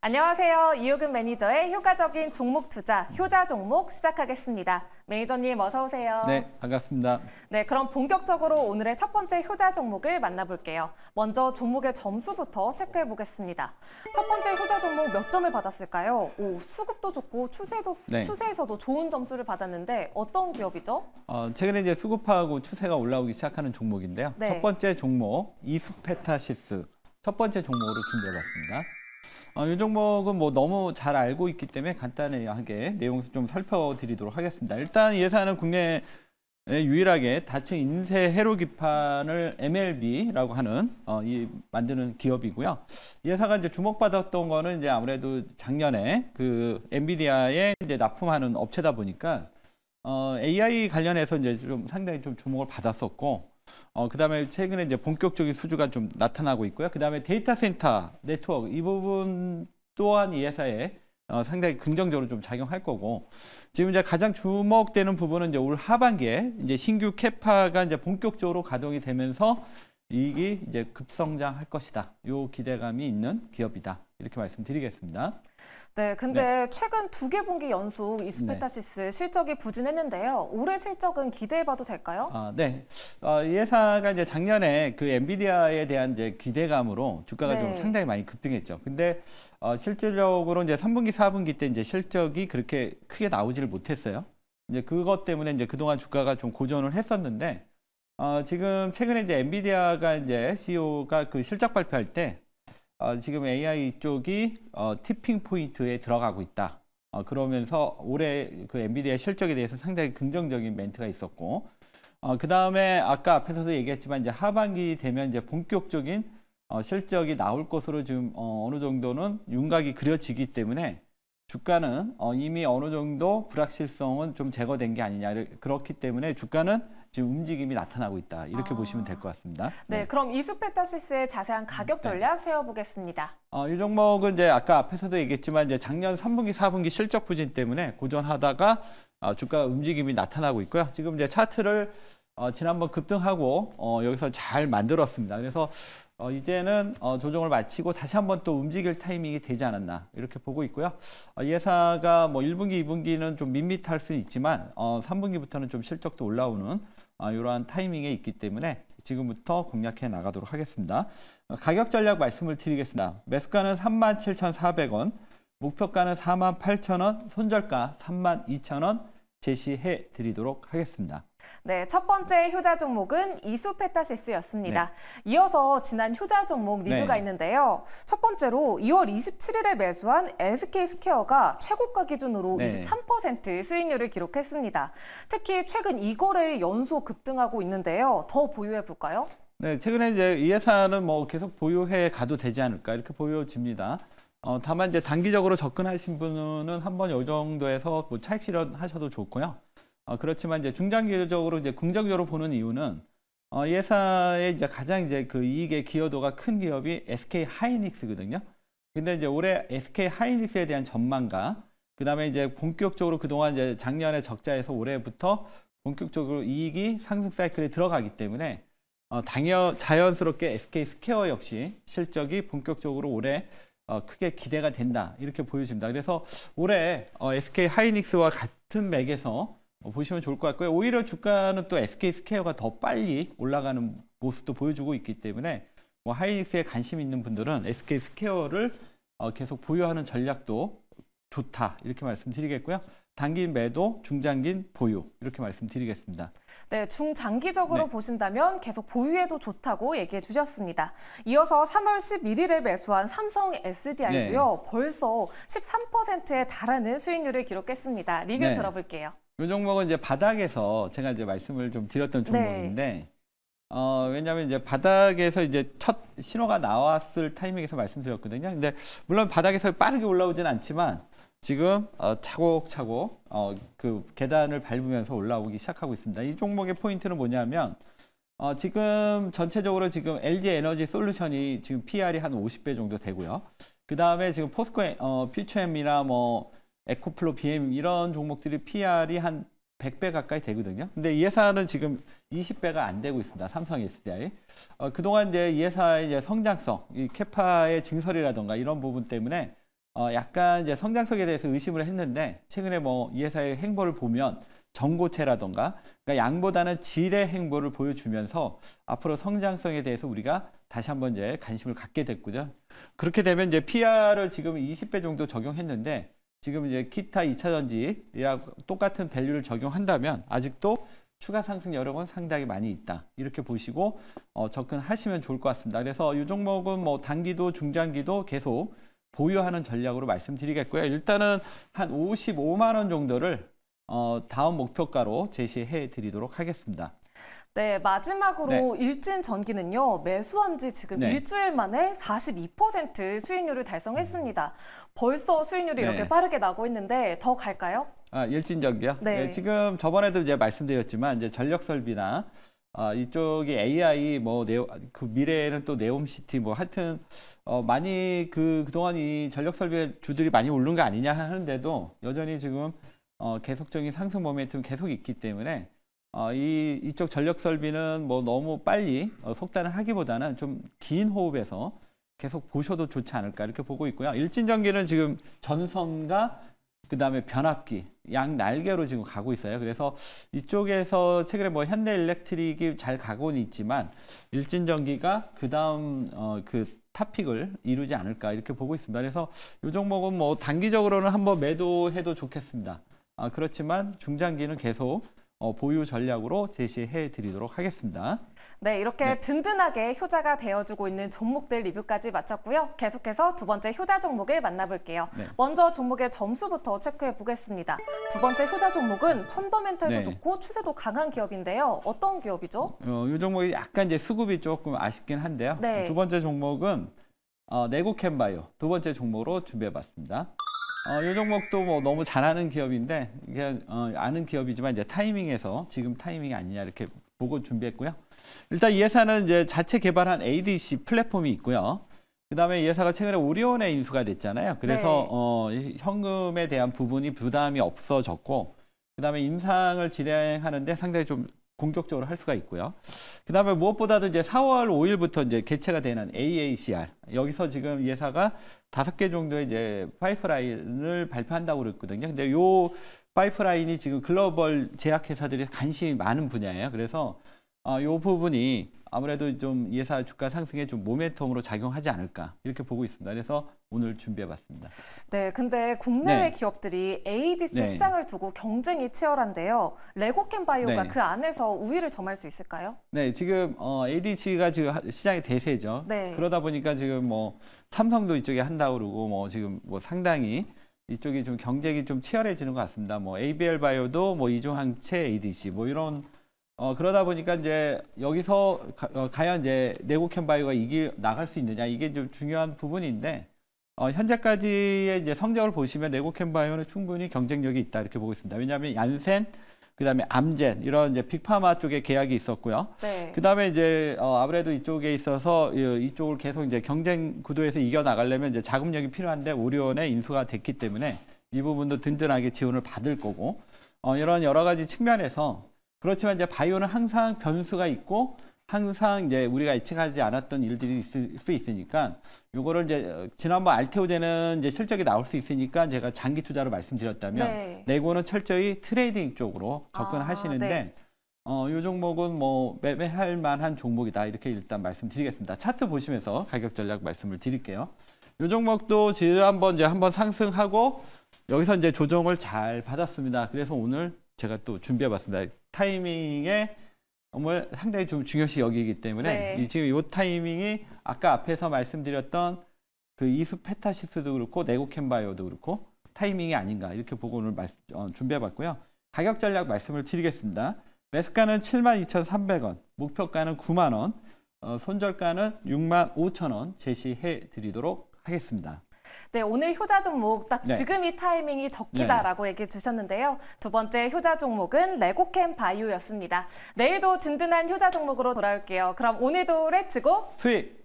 안녕하세요. 이효근 매니저의 효과적인 종목 투자, 효자 종목 시작하겠습니다. 매니저님 어서 오세요. 네, 반갑습니다. 네, 그럼 본격적으로 오늘의 첫 번째 효자 종목을 만나볼게요. 먼저 종목의 점수부터 체크해 보겠습니다. 첫 번째 효자 종목 몇 점을 받았을까요? 오, 수급도 좋고 추세도 네. 추세에서도 좋은 점수를 받았는데 어떤 기업이죠? 어, 최근에 이제 수급하고 추세가 올라오기 시작하는 종목인데요. 네. 첫 번째 종목 이스페타시스첫 번째 종목으로 준비해봤습니다. 어, 이 종목은 뭐 너무 잘 알고 있기 때문에 간단하게 내용 을좀 살펴드리도록 하겠습니다. 일단 예산은 국내 에 유일하게 다층 인쇄 회로 기판을 MLB라고 하는 어, 이 만드는 기업이고요. 이 회사가 이제 주목받았던 거는 이제 아무래도 작년에 그 엔비디아에 이제 납품하는 업체다 보니까 어, AI 관련해서 이제 좀 상당히 좀 주목을 받았었고 어, 그다음에 최근에 이제 본격적인 수주가 좀 나타나고 있고요. 그다음에 데이터 센터 네트워크 이 부분 또한 이 회사에 어, 상당히 긍정적으로 좀 작용할 거고 지금 이제 가장 주목되는 부분은 이제 올 하반기에 이제 신규 캐파가 이제 본격적으로 가동이 되면서 이익이 이제 급성장할 것이다. 요 기대감이 있는 기업이다. 이렇게 말씀드리겠습니다. 네, 근데 네. 최근 두 개 분기 연속 이스페타시스 네. 실적이 부진했는데요. 올해 실적은 기대해봐도 될까요? 아, 네. 어, 이 회사가 이제 작년에 그 엔비디아에 대한 이제 기대감으로 주가가 네. 좀 상당히 많이 급등했죠. 근데 어, 실질적으로 이제 3분기, 4분기 때 이제 실적이 그렇게 크게 나오지를 못했어요. 이제 그것 때문에 이제 그동안 주가가 좀 고전을 했었는데 어, 지금 최근에 이제 엔비디아가 이제 CEO가 그 실적 발표할 때 어, 지금 AI 쪽이 어, 티핑 포인트에 들어가고 있다. 어, 그러면서 올해 그 엔비디아 실적에 대해서 상당히 긍정적인 멘트가 있었고, 어, 그 다음에 아까 앞에서도 얘기했지만 이제 하반기 되면 이제 본격적인 어, 실적이 나올 것으로 지금 어, 어느 정도는 윤곽이 그려지기 때문에 주가는 어, 이미 어느 정도 불확실성은 좀 제거된 게 아니냐 그렇기 때문에 주가는 지금 움직임이 나타나고 있다 이렇게 아. 보시면 될 것 같습니다. 네, 네. 그럼 이수페타시스의 자세한 가격 네. 전략 네. 세워보겠습니다. 어, 이 종목은 이제 아까 앞에서도 얘기했지만 이제 작년 3분기, 4분기 실적 부진 때문에 고전하다가 어, 주가 움직임이 나타나고 있고요. 지금 이제 차트를 어, 지난번 급등하고 어, 여기서 잘 만들었습니다. 그래서 어, 이제는 어, 조정을 마치고 다시 한번 또 움직일 타이밍이 되지 않았나 이렇게 보고 있고요. 어, 예사가 뭐 1분기, 2분기는 좀 밋밋할 수는 있지만 3분기부터는 어, 좀 실적도 올라오는 어, 이러한 타이밍에 있기 때문에 지금부터 공략해 나가도록 하겠습니다. 어, 가격 전략 말씀을 드리겠습니다. 매수가는 37,400원, 목표가는 48,000원, 손절가 32,000원, 제시해 드리도록 하겠습니다. 네, 첫 번째 효자 종목은 이수페타시스였습니다. 네. 이어서 지난 효자 종목 리뷰가 네. 있는데요. 첫 번째로 2월 27일에 매수한 SK스퀘어가 최고가 기준으로 네. 23% 수익률을 기록했습니다. 특히 최근 이거래 연소 급등하고 있는데요. 더 보유해 볼까요? 네, 최근에 이제 이 회사는 뭐 계속 보유해 가도 되지 않을까 이렇게 보여집니다. 어, 다만 이제 단기적으로 접근하신 분은 한번요 정도에서 뭐 차익 실현하셔도 좋고요. 어, 그렇지만 이제 중장기적으로 이제 긍정적으로 보는 이유는 어, 이 회사의 이제 가장 이제 그 이익의 기여도가 큰 기업이 SK 하이닉스거든요. 근데 이제 올해 SK 하이닉스에 대한 전망과 그 다음에 이제 본격적으로 그동안 이제 작년에 적자에서 올해부터 본격적으로 이익이 상승 사이클에 들어가기 때문에 어, 당연 자연스럽게 SK 스퀘어 역시 실적이 본격적으로 올해 어, 크게 기대가 된다 이렇게 보여집니다. 그래서 올해 SK 어, 하이닉스와 같은 맥에서 보시면 좋을 것 같고요. 오히려 주가는 또 SK 스퀘어가 더 빨리 올라가는 모습도 보여주고 있기 때문에 뭐 하이닉스에 관심 있는 분들은 SK 스퀘어를 어, 계속 보유하는 전략도 좋다 이렇게 말씀드리겠고요. 단기 매도, 중장기 보유 이렇게 말씀드리겠습니다. 네, 중장기적으로 네. 보신다면 계속 보유해도 좋다고 얘기해 주셨습니다. 이어서 3월 11일에 매수한 삼성 SDI도요. 네. 벌써 13%에 달하는 수익률을 기록했습니다. 리뷰 네. 들어볼게요. 이 종목은 이제 바닥에서 제가 이제 말씀을 좀 드렸던 네. 종목인데 어, 왜냐하면 이제 바닥에서 이제 첫 신호가 나왔을 타이밍에서 말씀드렸거든요. 근데 물론 바닥에서 빠르게 올라오진 않지만 지금 어, 차곡차곡 어, 그 계단을 밟으면서 올라오기 시작하고 있습니다. 이 종목의 포인트는 뭐냐면 어, 지금 전체적으로 지금 LG 에너지 솔루션이 지금 PR이 한 50배 정도 되고요. 그 다음에 지금 포스코 어, 퓨처엠이나 뭐 에코플로 BM 이런 종목들이 PR이 한 100배 가까이 되거든요. 근데 이 회사는 지금 20배가 안 되고 있습니다. 삼성 SDI. 어, 그동안 이제 이 회사의 이제 성장성, 이 캐파의 증설이라던가 이런 부분 때문에 어, 약간 이제 성장성에 대해서 의심을 했는데 최근에 뭐 이 회사의 행보를 보면 정고체라던가 그러니까 양보다는 질의 행보를 보여주면서 앞으로 성장성에 대해서 우리가 다시 한번 이제 관심을 갖게 됐고요. 그렇게 되면 이제 PR을 지금 20배 정도 적용했는데 지금 이제 기타 2차전지랑 똑같은 밸류를 적용한다면 아직도 추가 상승 여력은 상당히 많이 있다. 이렇게 보시고 어, 접근하시면 좋을 것 같습니다. 그래서 이 종목은 뭐 단기도 중장기도 계속 보유하는 전략으로 말씀드리겠고요. 일단은 한 55만 원 정도를 어, 다음 목표가로 제시해 드리도록 하겠습니다. 네, 마지막으로 네. 일진 전기는요, 매수한 지 지금 네. 일주일 만에 42% 수익률을 달성했습니다. 음. 벌써 수익률이 네. 이렇게 빠르게 나고 있는데 더 갈까요? 아, 일진 전기요? 네. 네 지금 저번에도 이제 말씀드렸지만 이제 전력 설비나 아, 이쪽이 AI 뭐 네오, 그 미래는 또 네옴시티 뭐 하여튼 어, 많이 그 그동안 이 전력 설비 주들이 많이 오른 거 아니냐 하는데도 여전히 지금 어, 계속적인 상승 모멘텀 계속 있기 때문에 어, 이 이쪽 전력 설비는 뭐 너무 빨리 어, 속단을 하기보다는 좀 긴 호흡에서 계속 보셔도 좋지 않을까 이렇게 보고 있고요. 일진전기는 지금 전선과 그 다음에 변압기 양 날개로 지금 가고 있어요. 그래서 이쪽에서 최근에 뭐 현대 일렉트릭이 잘 가고는 있지만 일진전기가 그 다음 어, 그 탑픽을 이루지 않을까 이렇게 보고 있습니다. 그래서 이 종목은 뭐 단기적으로는 한번 매도해도 좋겠습니다. 아, 그렇지만 중장기는 계속 어, 보유 전략으로 제시해 드리도록 하겠습니다. 네, 이렇게 네. 든든하게 효자가 되어주고 있는 종목들 리뷰까지 마쳤고요. 계속해서 두 번째 효자 종목을 만나볼게요. 네. 먼저 종목의 점수부터 체크해 보겠습니다. 두 번째 효자 종목은 펀더멘털도 네. 좋고 추세도 강한 기업인데요. 어떤 기업이죠? 어, 이 종목이 약간 이제 수급이 조금 아쉽긴 한데요. 네. 두 번째 종목은 어, 네고캔바이오 두 번째 종목으로 준비해 봤습니다. 어, 요 종목도 뭐 너무 잘하는 기업인데 이게 어, 아는 기업이지만 이제 타이밍에서 지금 타이밍이 아니냐 이렇게 보고 준비했고요. 일단 이 회사는 이제 자체 개발한 ADC 플랫폼이 있고요. 그다음에 이 회사가 최근에 오리온에 인수가 됐잖아요. 그래서 네. 어, 현금에 대한 부분이 부담이 없어졌고 그다음에 임상을 진행하는데 상당히 좀 공격적으로 할 수가 있고요. 그다음에 무엇보다도 이제 4월 5일부터 이제 개최가 되는 AACR 여기서 지금 예사가 다섯 개 정도의 이제 파이프라인을 발표한다고 그랬거든요. 근데 요 파이프라인이 지금 글로벌 제약회사들이 관심이 많은 분야예요. 그래서 어, 부분이 아무래도 좀 예사 주가 상승에 좀 모멘텀으로 작용하지 않을까 이렇게 보고 있습니다. 그래서 오늘 준비해봤습니다. 네, 근데 국내 네. 기업들이 ADC 네. 시장을 두고 경쟁이 치열한데요. 레고캔바이오가 네. 그 안에서 우위를 점할 수 있을까요? 네, 지금 어, ADC가 지금 시장의 대세죠. 네. 그러다 보니까 지금 뭐 삼성도 이쪽에 한다 그러고 뭐 지금 뭐 상당히 이쪽이 좀 경쟁이 좀 치열해지는 것 같습니다. 뭐 ABL 바이오도 뭐 이중항체 ADC 뭐 이런 어, 그러다 보니까 이제 여기서 가, 어, 과연 이제 내국현 바이오가 이길 나갈 수 있느냐 이게 좀 중요한 부분인데 어, 현재까지의 이제 성적을 보시면 내국현 바이오는 충분히 경쟁력이 있다 이렇게 보고 있습니다. 왜냐하면 얀센 그다음에 암젠 이런 이제 빅파마 쪽에 계약이 있었고요. 네. 그다음에 이제 어, 아무래도 이쪽에 있어서 이쪽을 계속 이제 경쟁 구도에서 이겨 나가려면 이제 자금력이 필요한데 오리온의 인수가 됐기 때문에 이 부분도 든든하게 지원을 받을 거고 어, 이런 여러 가지 측면에서 그렇지만 이제 바이오는 항상 변수가 있고 항상 이제 우리가 예측하지 않았던 일들이 있을 수 있으니까 요거를 이제 어, 지난번 알테오제는 이제 실적이 나올 수 있으니까 제가 장기 투자로 말씀드렸다면 네. 네고는 철저히 트레이딩 쪽으로 접근하시는데 아, 네. 어, 요 종목은 뭐 매매할 만한 종목이다 이렇게 일단 말씀드리겠습니다. 차트 보시면서 가격 전략 말씀을 드릴게요. 요 종목도 지난번 이제 한번 상승하고 여기서 이제 조정을 잘 받았습니다. 그래서 오늘 제가 또 준비해봤습니다. 타이밍에 정말 상당히 좀 중요시 여기기 때문에 네. 지금 이 타이밍이 아까 앞에서 말씀드렸던 그 이수 페타시스도 그렇고 네고캔바이오도 그렇고 타이밍이 아닌가 이렇게 보고 오늘 말 어, 준비해봤고요. 가격 전략 말씀을 드리겠습니다. 매수가는 72,300원, 목표가는 9만 원, 어, 손절가는 6 5 0 0 0원 제시해 드리도록 하겠습니다. 네, 오늘 효자 종목 딱 네. 지금이 타이밍이 적기다라고 네. 얘기해 주셨는데요. 두 번째 효자 종목은 레고캠 바이오였습니다. 내일도 든든한 효자 종목으로 돌아올게요. 그럼 오늘도 레츠고 수익!